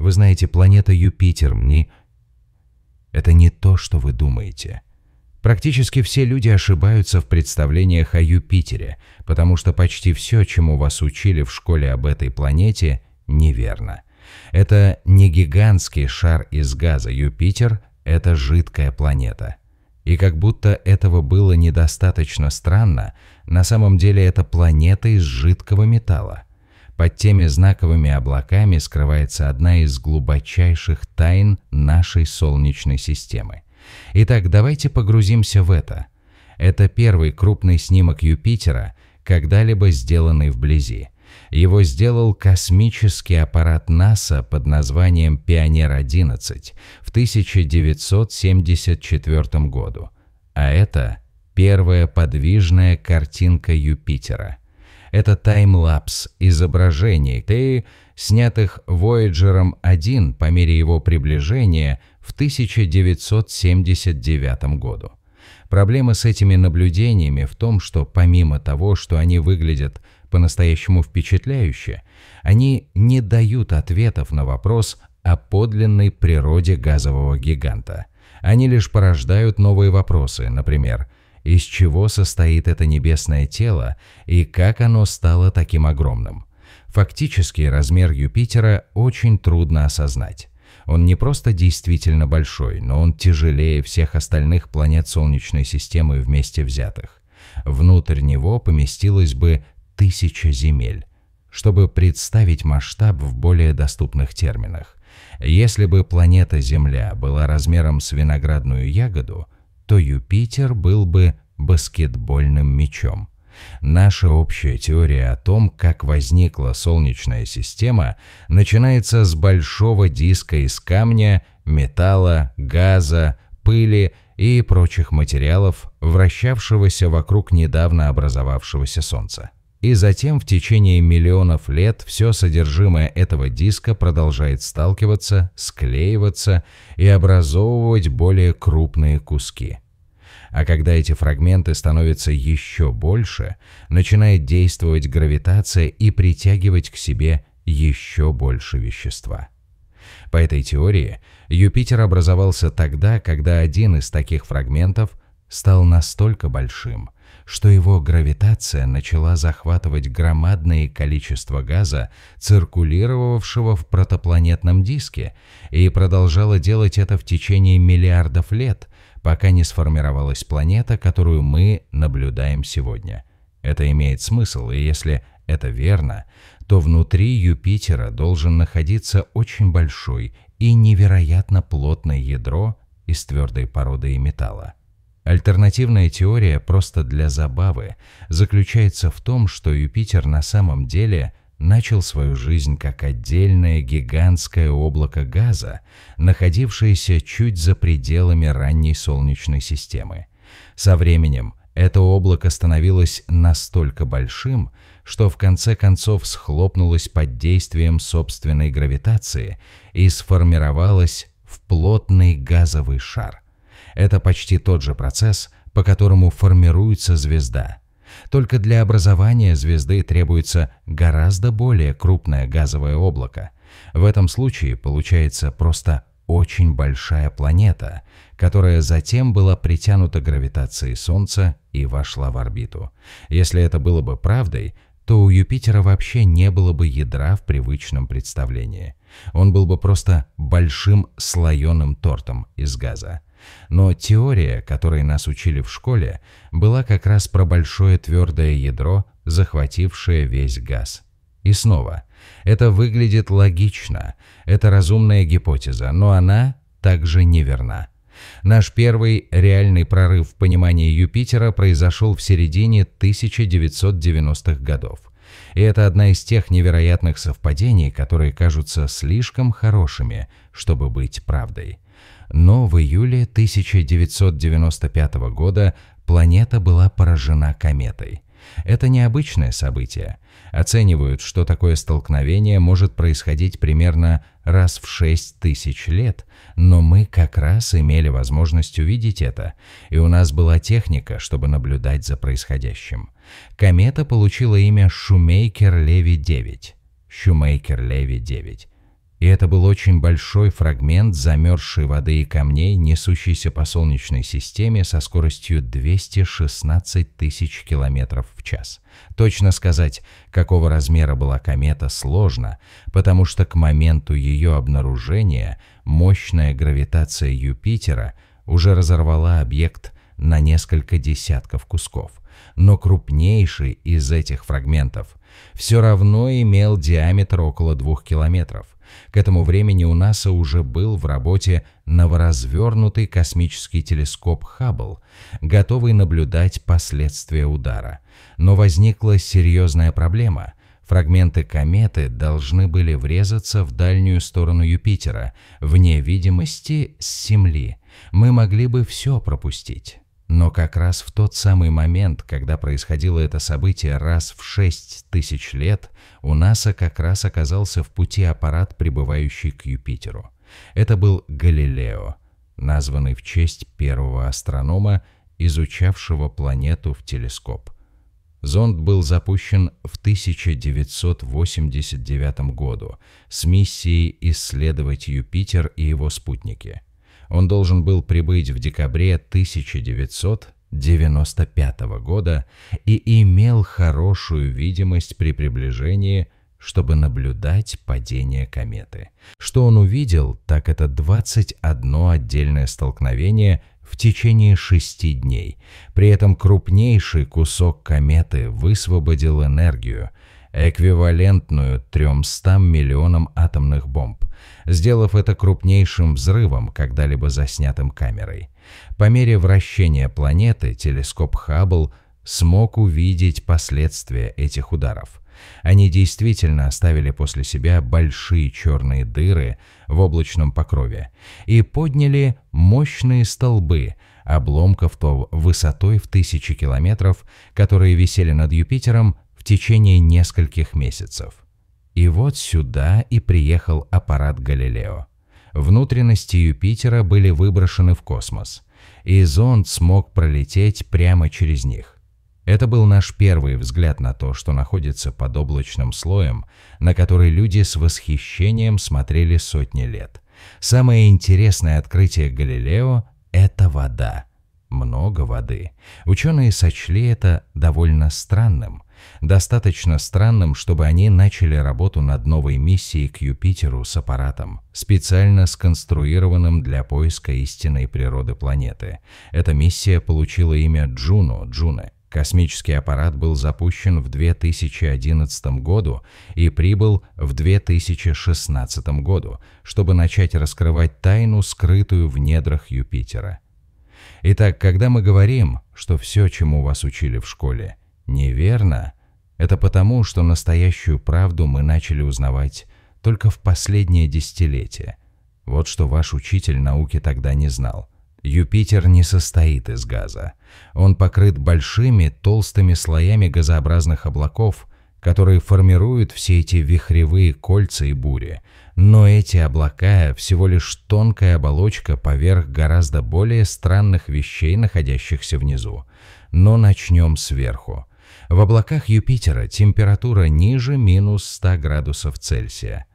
Вы знаете, планета Юпитер мне... Это не то, что вы думаете. Практически все люди ошибаются в представлениях о Юпитере, потому что почти все, чему вас учили в школе об этой планете, неверно. Это не гигантский шар из газа Юпитер, это жидкая планета. И как будто этого было недостаточно странно, на самом деле это планета из жидкого металла. Под теми знаковыми облаками скрывается одна из глубочайших тайн нашей Солнечной системы. Итак, давайте погрузимся в это. Это первый крупный снимок Юпитера, когда-либо сделанный вблизи. Его сделал космический аппарат НАСА под названием «Пионер-11» в 1974 году. А это первая подвижная картинка Юпитера – это таймлапс изображений Теи, снятых Вояджером 1 по мере его приближения в 1979 году. Проблема с этими наблюдениями в том, что помимо того, что они выглядят по-настоящему впечатляюще, они не дают ответов на вопрос о подлинной природе газового гиганта. Они лишь порождают новые вопросы, например – из чего состоит это небесное тело и как оно стало таким огромным. Фактически размер Юпитера очень трудно осознать. Он не просто действительно большой, но он тяжелее всех остальных планет Солнечной системы вместе взятых. Внутрь него поместилось бы тысяча земель, чтобы представить масштаб в более доступных терминах. Если бы планета Земля была размером с виноградную ягоду – то Юпитер был бы баскетбольным мячом. Наша общая теория о том, как возникла Солнечная система, начинается с большого диска из камня, металла, газа, пыли и прочих материалов, вращавшегося вокруг недавно образовавшегося Солнца. И затем в течение миллионов лет все содержимое этого диска продолжает сталкиваться, склеиваться и образовывать более крупные куски. А когда эти фрагменты становятся еще больше, начинает действовать гравитация и притягивать к себе еще больше вещества. По этой теории Юпитер образовался тогда, когда один из таких фрагментов стал настолько большим – что его гравитация начала захватывать громадное количество газа, циркулировавшего в протопланетном диске, и продолжала делать это в течение миллиардов лет, пока не сформировалась планета, которую мы наблюдаем сегодня. Это имеет смысл, и если это верно, то внутри Юпитера должен находиться очень большой и невероятно плотное ядро из твердой породы и металла. Альтернативная теория просто для забавы заключается в том, что Юпитер на самом деле начал свою жизнь как отдельное гигантское облако газа, находившееся чуть за пределами ранней Солнечной системы. Со временем это облако становилось настолько большим, что в конце концов схлопнулось под действием собственной гравитации и сформировалось в плотный газовый шар – это почти тот же процесс, по которому формируется звезда. Только для образования звезды требуется гораздо более крупное газовое облако. В этом случае получается просто очень большая планета, которая затем была притянута гравитацией Солнца и вошла в орбиту. Если это было бы правдой, то у Юпитера вообще не было бы ядра в привычном представлении. Он был бы просто большим слоеным тортом из газа. Но теория, которой нас учили в школе, была как раз про большое твердое ядро, захватившее весь газ. И снова, это выглядит логично, это разумная гипотеза, но она также неверна. Наш первый реальный прорыв в понимании Юпитера произошел в середине 1990-х годов. И это одна из тех невероятных совпадений, которые кажутся слишком хорошими, чтобы быть правдой. Но в июле 1995 года планета была поражена кометой – это необычное событие. Оценивают, что такое столкновение может происходить примерно раз в шесть тысяч лет, но мы как раз имели возможность увидеть это, и у нас была техника, чтобы наблюдать за происходящим. Комета получила имя Шумейкер-Леви-9. Шумейкер-Леви-9 и это был очень большой фрагмент замерзшей воды и камней, несущийся по Солнечной системе со скоростью 216 тысяч километров в час. Точно сказать, какого размера была комета, сложно, потому что к моменту ее обнаружения мощная гравитация Юпитера уже разорвала объект на несколько десятков кусков. Но крупнейший из этих фрагментов все равно имел диаметр около двух километров – к этому времени у НАСА уже был в работе новоразвернутый космический телескоп «Хаббл», готовый наблюдать последствия удара. Но возникла серьезная проблема. Фрагменты кометы должны были врезаться в дальнюю сторону Юпитера, вне видимости с Земли. Мы могли бы все пропустить. Но как раз в тот самый момент, когда происходило это событие раз в шесть тысяч лет, у НАСА как раз оказался в пути аппарат, прибывающий к Юпитеру. Это был Галилео, названный в честь первого астронома, изучавшего планету в телескоп. Зонд был запущен в 1989 году с миссией исследовать Юпитер и его спутники – он должен был прибыть в декабре 1995 года и имел хорошую видимость при приближении чтобы наблюдать падение кометы. Что он увидел, так это 21 отдельное столкновение в течение шести дней. При этом крупнейший кусок кометы высвободил энергию, эквивалентную 300 миллионам атомных бомб, сделав это крупнейшим взрывом, когда-либо заснятым камерой. По мере вращения планеты телескоп Хаббл смог увидеть последствия этих ударов. Они действительно оставили после себя большие черные дыры в облачном покрове и подняли мощные столбы, обломков то высотой в тысячи километров, которые висели над Юпитером в течение нескольких месяцев. И вот сюда и приехал аппарат Галилео. Внутренности Юпитера были выброшены в космос, и зонд смог пролететь прямо через них. Это был наш первый взгляд на то, что находится под облачным слоем, на который люди с восхищением смотрели сотни лет. Самое интересное открытие Галилео – это вода много воды. Ученые сочли это довольно странным. Достаточно странным, чтобы они начали работу над новой миссией к Юпитеру с аппаратом, специально сконструированным для поиска истинной природы планеты. Эта миссия получила имя Джуно, Джуны. Космический аппарат был запущен в 2011 году и прибыл в 2016 году, чтобы начать раскрывать тайну, скрытую в недрах Юпитера – Итак, когда мы говорим, что все, чему вас учили в школе, неверно, это потому, что настоящую правду мы начали узнавать только в последнее десятилетие. Вот что ваш учитель науки тогда не знал. Юпитер не состоит из газа. Он покрыт большими толстыми слоями газообразных облаков, которые формируют все эти вихревые кольца и бури. Но эти облака – всего лишь тонкая оболочка поверх гораздо более странных вещей, находящихся внизу. Но начнем сверху. В облаках Юпитера температура ниже минус 100 градусов Цельсия.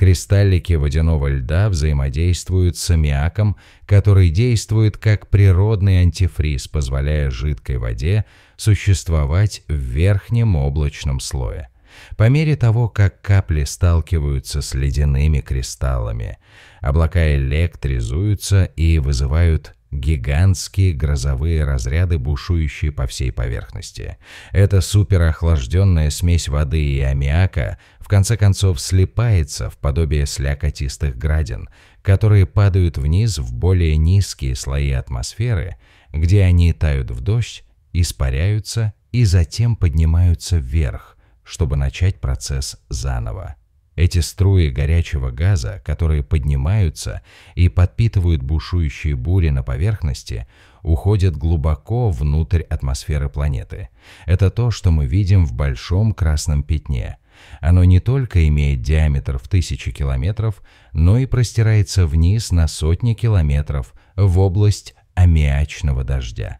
Кристаллики водяного льда взаимодействуют с аммиаком, который действует как природный антифриз, позволяя жидкой воде существовать в верхнем облачном слое. По мере того, как капли сталкиваются с ледяными кристаллами, облака электризуются и вызывают гигантские грозовые разряды, бушующие по всей поверхности. Эта суперохлажденная смесь воды и аммиака в конце концов слипается в подобие слякотистых градин, которые падают вниз в более низкие слои атмосферы, где они тают в дождь, испаряются и затем поднимаются вверх, чтобы начать процесс заново. Эти струи горячего газа, которые поднимаются и подпитывают бушующие бури на поверхности, уходят глубоко внутрь атмосферы планеты. Это то, что мы видим в большом красном пятне. Оно не только имеет диаметр в тысячи километров, но и простирается вниз на сотни километров в область аммиачного дождя.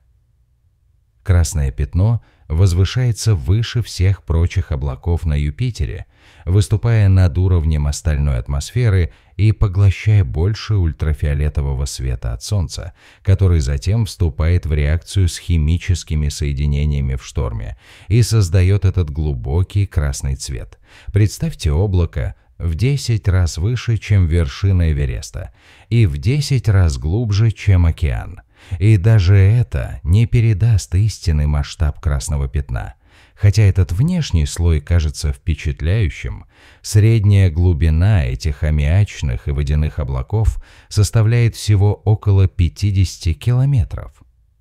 Красное пятно возвышается выше всех прочих облаков на Юпитере выступая над уровнем остальной атмосферы и поглощая больше ультрафиолетового света от Солнца, который затем вступает в реакцию с химическими соединениями в шторме и создает этот глубокий красный цвет. Представьте облако в 10 раз выше, чем вершина Эвереста, и в 10 раз глубже, чем океан. И даже это не передаст истинный масштаб красного пятна – Хотя этот внешний слой кажется впечатляющим, средняя глубина этих аммиачных и водяных облаков составляет всего около 50 километров.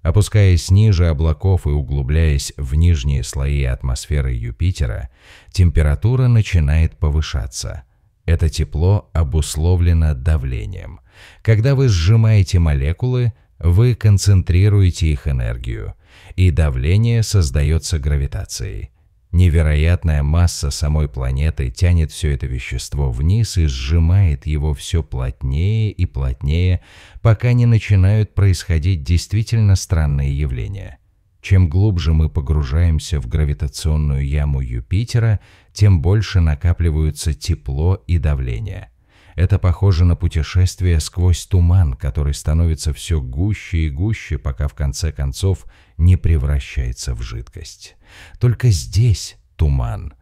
Опускаясь ниже облаков и углубляясь в нижние слои атмосферы Юпитера, температура начинает повышаться. Это тепло обусловлено давлением. Когда вы сжимаете молекулы, вы концентрируете их энергию – и давление создается гравитацией. Невероятная масса самой планеты тянет все это вещество вниз и сжимает его все плотнее и плотнее, пока не начинают происходить действительно странные явления. Чем глубже мы погружаемся в гравитационную яму Юпитера, тем больше накапливаются тепло и давление – это похоже на путешествие сквозь туман, который становится все гуще и гуще, пока в конце концов не превращается в жидкость. Только здесь туман.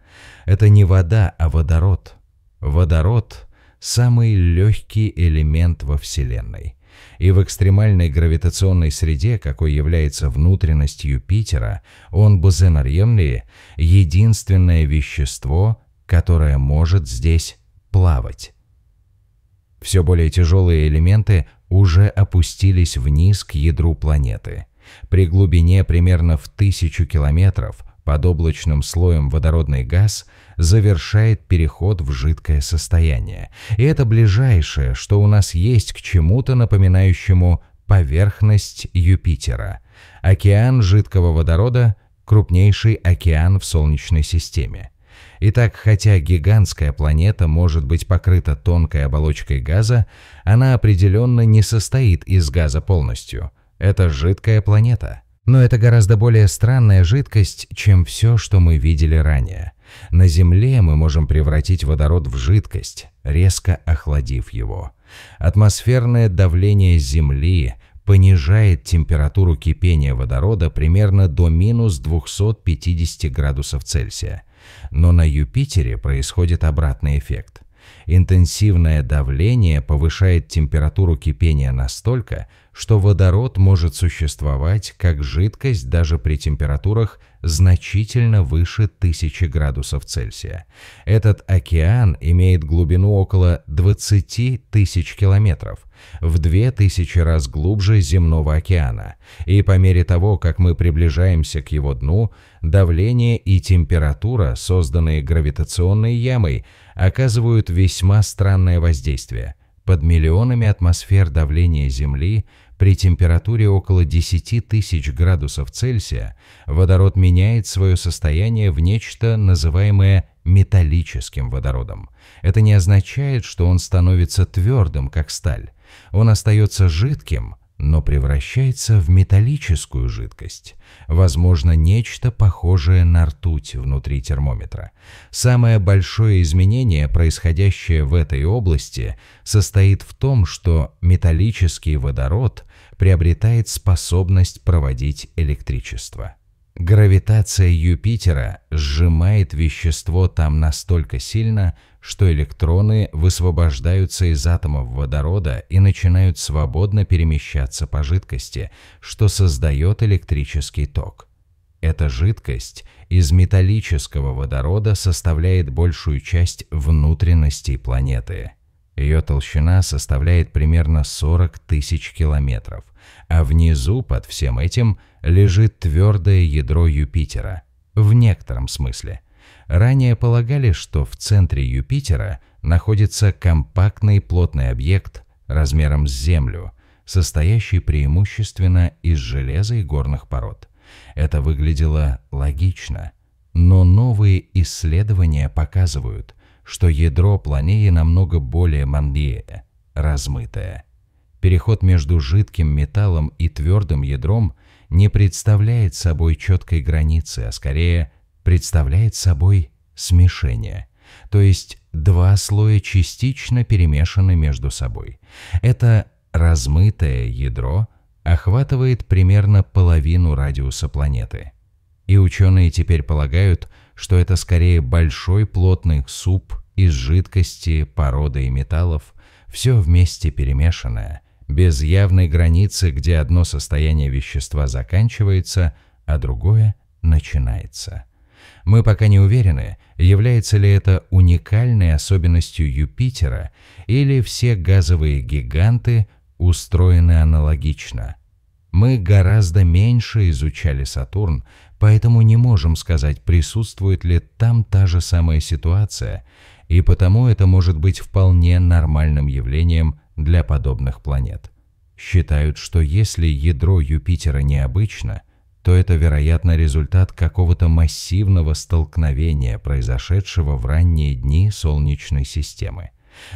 Это не вода, а водород. Водород – самый легкий элемент во Вселенной. И в экстремальной гравитационной среде, какой является внутренность Юпитера, он бозенарьемли – единственное вещество, которое может здесь плавать. Все более тяжелые элементы уже опустились вниз к ядру планеты. При глубине примерно в тысячу километров под облачным слоем водородный газ завершает переход в жидкое состояние. И это ближайшее, что у нас есть к чему-то напоминающему поверхность Юпитера. Океан жидкого водорода – крупнейший океан в Солнечной системе. Итак, хотя гигантская планета может быть покрыта тонкой оболочкой газа, она определенно не состоит из газа полностью. Это жидкая планета. Но это гораздо более странная жидкость, чем все, что мы видели ранее. На Земле мы можем превратить водород в жидкость, резко охладив его. Атмосферное давление Земли – понижает температуру кипения водорода примерно до минус 250 градусов Цельсия. Но на Юпитере происходит обратный эффект. Интенсивное давление повышает температуру кипения настолько, что водород может существовать как жидкость даже при температурах значительно выше 1000 градусов Цельсия. Этот океан имеет глубину около 20 тысяч километров, в 2000 раз глубже земного океана, и по мере того, как мы приближаемся к его дну, давление и температура, созданные гравитационной ямой, оказывают весьма странное воздействие. Под миллионами атмосфер давления Земли при температуре около 10 тысяч градусов Цельсия водород меняет свое состояние в нечто, называемое металлическим водородом. Это не означает, что он становится твердым, как сталь. Он остается жидким, но превращается в металлическую жидкость, возможно, нечто похожее на ртуть внутри термометра. Самое большое изменение, происходящее в этой области, состоит в том, что металлический водород приобретает способность проводить электричество. Гравитация Юпитера сжимает вещество там настолько сильно, что электроны высвобождаются из атомов водорода и начинают свободно перемещаться по жидкости, что создает электрический ток. Эта жидкость из металлического водорода составляет большую часть внутренностей планеты. Ее толщина составляет примерно 40 тысяч километров, а внизу под всем этим лежит твердое ядро Юпитера, в некотором смысле – Ранее полагали, что в центре Юпитера находится компактный плотный объект размером с Землю, состоящий преимущественно из железа и горных пород. Это выглядело логично, но новые исследования показывают, что ядро планеи намного более манлее, размытое. Переход между жидким металлом и твердым ядром не представляет собой четкой границы, а скорее – представляет собой смешение, то есть два слоя частично перемешаны между собой. Это размытое ядро охватывает примерно половину радиуса планеты. И ученые теперь полагают, что это скорее большой плотный суп из жидкости, породы и металлов, все вместе перемешанное, без явной границы, где одно состояние вещества заканчивается, а другое начинается. Мы пока не уверены, является ли это уникальной особенностью Юпитера или все газовые гиганты устроены аналогично. Мы гораздо меньше изучали Сатурн, поэтому не можем сказать, присутствует ли там та же самая ситуация, и потому это может быть вполне нормальным явлением для подобных планет. Считают, что если ядро Юпитера необычно, то это, вероятно, результат какого-то массивного столкновения, произошедшего в ранние дни Солнечной системы.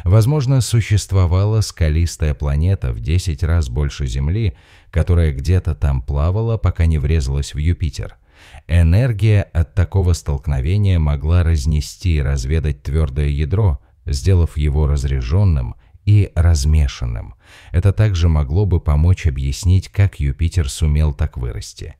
Возможно, существовала скалистая планета в 10 раз больше Земли, которая где-то там плавала, пока не врезалась в Юпитер. Энергия от такого столкновения могла разнести и разведать твердое ядро, сделав его разряженным и размешанным. Это также могло бы помочь объяснить, как Юпитер сумел так вырасти.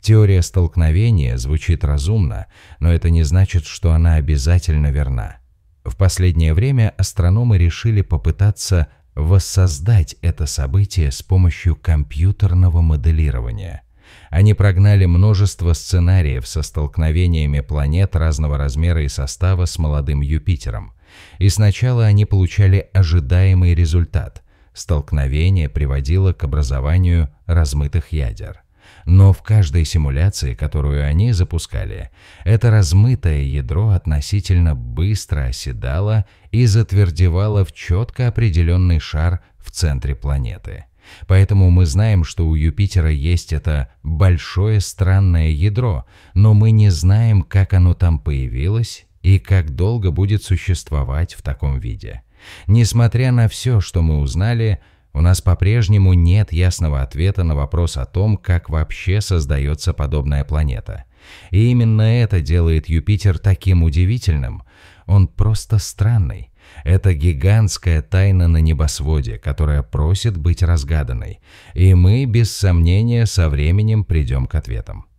Теория столкновения звучит разумно, но это не значит, что она обязательно верна. В последнее время астрономы решили попытаться воссоздать это событие с помощью компьютерного моделирования. Они прогнали множество сценариев со столкновениями планет разного размера и состава с молодым Юпитером. И сначала они получали ожидаемый результат. Столкновение приводило к образованию размытых ядер. Но в каждой симуляции, которую они запускали, это размытое ядро относительно быстро оседало и затвердевало в четко определенный шар в центре планеты. Поэтому мы знаем, что у Юпитера есть это большое странное ядро, но мы не знаем, как оно там появилось и как долго будет существовать в таком виде. Несмотря на все, что мы узнали, у нас по-прежнему нет ясного ответа на вопрос о том, как вообще создается подобная планета. И именно это делает Юпитер таким удивительным. Он просто странный. Это гигантская тайна на небосводе, которая просит быть разгаданной. И мы, без сомнения, со временем придем к ответам.